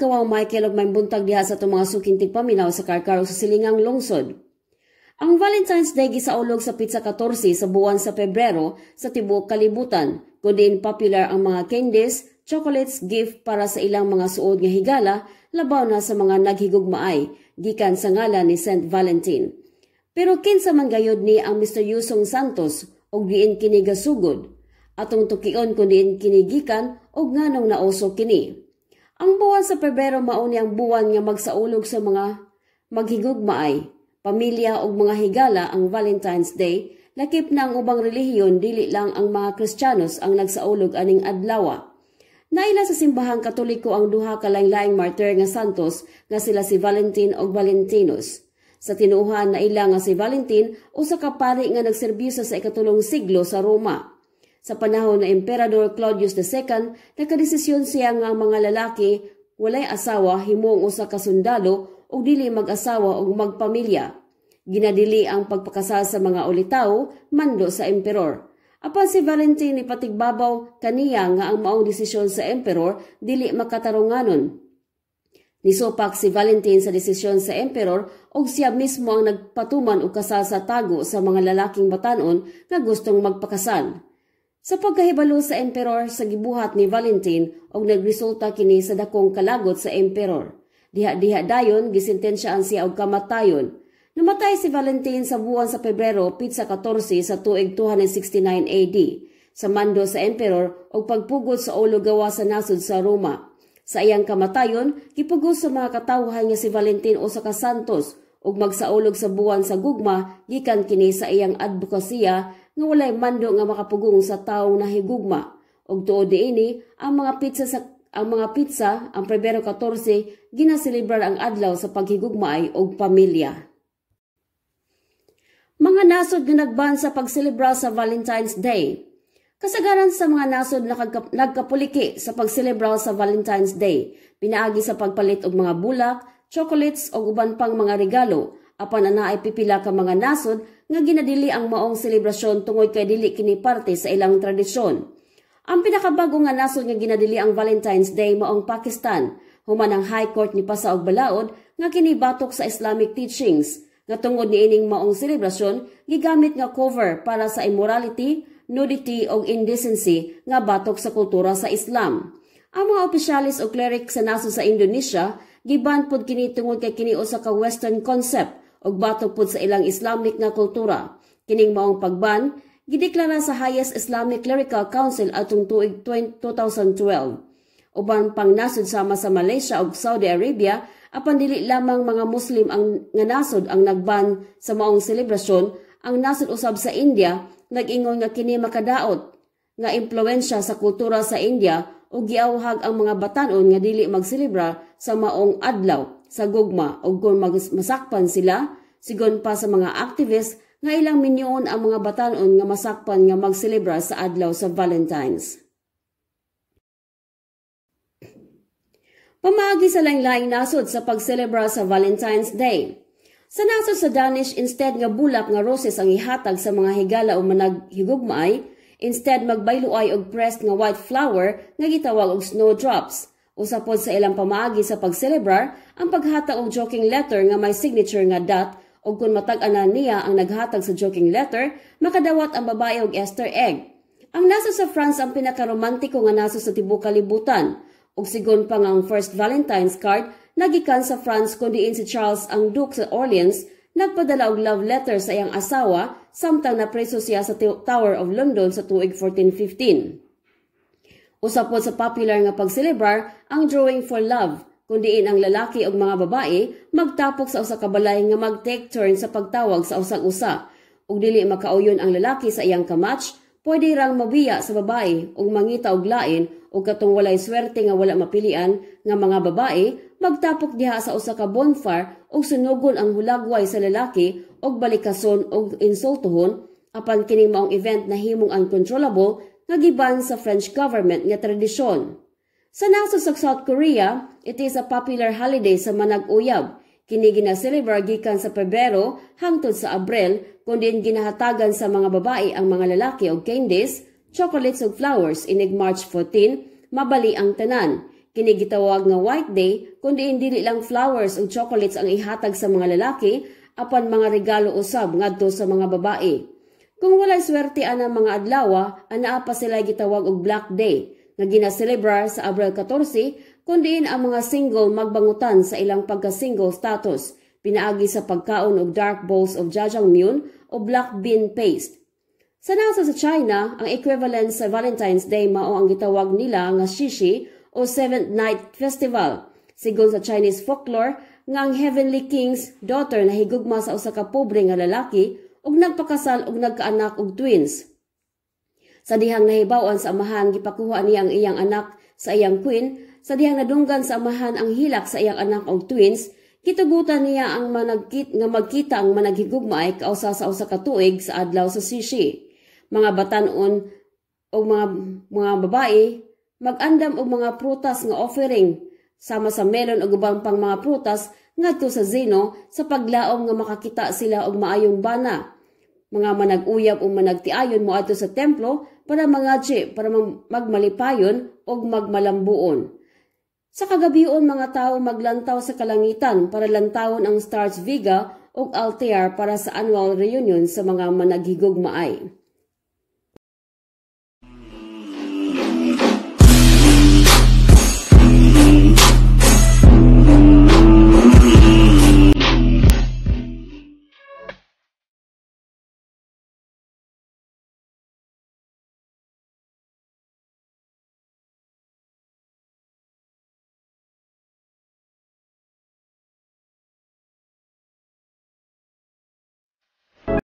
nagkawaw Michael og may buntag diha sa itong mga suking tigpaminaw sa Karkaro sa Silingang Lungsod. Ang Valentine's Day gisaulog sa Pizza 14 sa buwan sa Pebrero sa tibuok kalibutan, kundin popular ang mga candies, chocolates, gift para sa ilang mga suod nga higala, labaw na sa mga naghigugmaay, gikan sa ngalan ni St. Valentine. Pero kinsa man gayod ni ang Mr. Yusong Santos og diin kini gasugod, atong tukion kun diin kinigikan og nganong naoso kini. Ang buwan sa Pebrero mauni ang buwan nga magsaulog sa mga maghigugmaay, pamilya ug mga higala ang Valentine's Day, lakip na ang ubang relihiyon dili lang ang mga Kristiyanos ang nagsaulog aning adlawa. Naila sa simbahang Katoliko ang duha ka lain martyr nga santos nga sila si Valentin ug Valentinus. Sa tinuhan na ila nga si Valentin, usa ka pari nga nagserbisyo sa ikatulong siglo sa Roma. Sa panahon ng Emperador Claudius II, nakadesisyon siya nga ang mga lalaki walay asawa himong usa ka sundalo o dili mag-asawa o magpamilya. Ginadili ang pagpakasal sa mga ulitaw mando sa emperor. Apan si Valentine ipatigbabaw kaniya nga ang maong desisyon sa emperor dili makatarunganon. Nisopak si Valentine sa desisyon sa emperor og siya mismo ang nagpatuman og kasal sa tago sa mga lalaking batanon nga gustong magpakasal. Sa pagkahibalo sa emperor sa gibuhat ni Valentin og nagresulta kini sa dakong kalagot sa emperor. Diha-diha dayon gisentensyaan siya og kamatayon. Namatay si Valentin sa buwan sa Pebrero pitsa 14 sa tuig 269 AD sa mando sa emperor og pagpugot sa ulo gawa sa nasod sa Roma. Sa iyang kamatayon, gipugos sa mga katawhan nga si Valentin o sa kasantos og magsaulog sa buwan sa gugma gikan kini sa iyang advokasya nga walay mando nga makapugong sa tawo na higugma Og tuod diini ang mga pizza sa ang mga pizza ang Pebrero 14 ginaselebrar ang adlaw sa paghigugmay og pamilya. Mga nasod nga nagban sa pagselebra sa Valentine's Day. Kasagaran sa mga nasod nagkap nagkapuliki sa pagselebra sa Valentine's Day, pinaagi sa pagpalit og mga bulak, chocolates o uban pang mga regalo Apan ana ay pipila ka mga nasod nga ginadili ang maong selebrasyon tungod kay dili kini parte sa ilang tradisyon. Ang pinakabago nga nasod nga ginadili ang Valentine's Day maong Pakistan human ang High Court ni Pasa og Balaod nga kini batok sa Islamic teachings nga tungod ni ining maong selebrasyon gigamit nga cover para sa immorality, nudity og indecency nga batok sa kultura sa Islam. Ang mga opisyalis o cleric sa nasod sa Indonesia giban pod kini tungod kay kini usa ka western concept og batok pod sa ilang Islamic nga kultura. Kining maong pagban gideklara sa Highest Islamic Clerical Council atong tuig 2012. Uban pang nasod sama sa Malaysia ug Saudi Arabia, apan dili lamang mga Muslim ang nga nasod ang nagban sa maong selebrasyon, ang nasod usab sa India nag-ingon nga kini makadaot nga impluwensya sa kultura sa India o giawhag ang mga batanon nga dili magselebra sa maong adlaw sa gugma o kung masakpan sila sigon pa sa mga activist nga ilang minyon ang mga batanon nga masakpan nga magselebra sa adlaw sa Valentines. Pamaagi sa lain-lain nasod sa pagselebra sa Valentine's Day. Sa nasod sa Danish instead nga bulak nga roses ang ihatag sa mga higala o managhigugmaay, Instead, magbayloay og pressed nga white flower nga gitawag og snowdrops. Usapod sa ilang pamaagi sa pagselebrar ang paghata og joking letter nga may signature nga dot ug kung matag-anan niya ang naghatag sa joking letter, makadawat ang babae og Easter egg. Ang naso sa France ang pinakaromantiko nga naso sa tibuok kalibutan. Og sigon pa nga ang first Valentine's card nagikan sa France kundi si Charles ang Duke sa Orleans nagpadala og love letter sa iyang asawa samtang napreso siya sa Tower of London sa tuig 1415. Usapod sa popular nga pagselebrar ang drawing for love, kundiin ang lalaki o mga babae magtapok sa usa ka balay nga mag-take turn sa pagtawag sa usag usa. Ug dili makauyon ang lalaki sa iyang kamatch, pwede rang mabiya sa babae ug mangita og lain o katong walay swerte nga wala mapilian nga mga babae magtapok diha sa usa ka bonfire og sunugon ang hulagway sa lalaki og balikason og insultohon apan kini maong event na himong uncontrollable nga giban sa French government nga tradisyon. Sa nasod sa South Korea, it is a popular holiday sa managuyab. Kini gina-celebrate gikan sa Pebrero hangtod sa Abril kun diin ginahatagan sa mga babae ang mga lalaki og candies, chocolates og flowers inig March 14 mabali ang tanan. Kini gitawag nga White Day kun diin dili lang flowers ug chocolates ang ihatag sa mga lalaki apan mga regalo usab ngadto sa mga babae. Kung walay swerte ana mga adlaw, anaa pa sila gitawag og Black Day nga gina-celebrate sa Abril 14 kundi ang mga single magbangutan sa ilang pagka-single status pinaagi sa pagkaon og dark bowls of jajangmyeon o black bean paste. Sa nasa sa China, ang equivalent sa Valentine's Day mao ang gitawag nila nga shishi o Seventh Night Festival. Sigon sa Chinese folklore, ngang heavenly king's daughter na higugma sa usa ka pobre nga lalaki ug nagpakasal ug nagkaanak og twins. Sa dihang nahibaw-an sa amahan gipakuha niya ang iyang anak sa iyang queen, sa dihang nadunggan sa amahan ang hilak sa iyang anak og twins, Kitugutan niya ang managkit nga magkita ang managhigugma ay kausa sa usa ka tuig sa adlaw sa sisi. Mga batanon og mga mga babae magandam og mga prutas nga offering sama sa melon o gubang pang mga prutas ngadto sa Zeno sa paglaom nga makakita sila og maayong bana. Mga managuyab o managtiayon mo ato sa templo para mangadje para magmalipayon og magmalambuon. Sa kagabion mga tao maglantaw sa kalangitan para lantawon ang Stars Viga o Altair para sa annual reunion sa mga maay.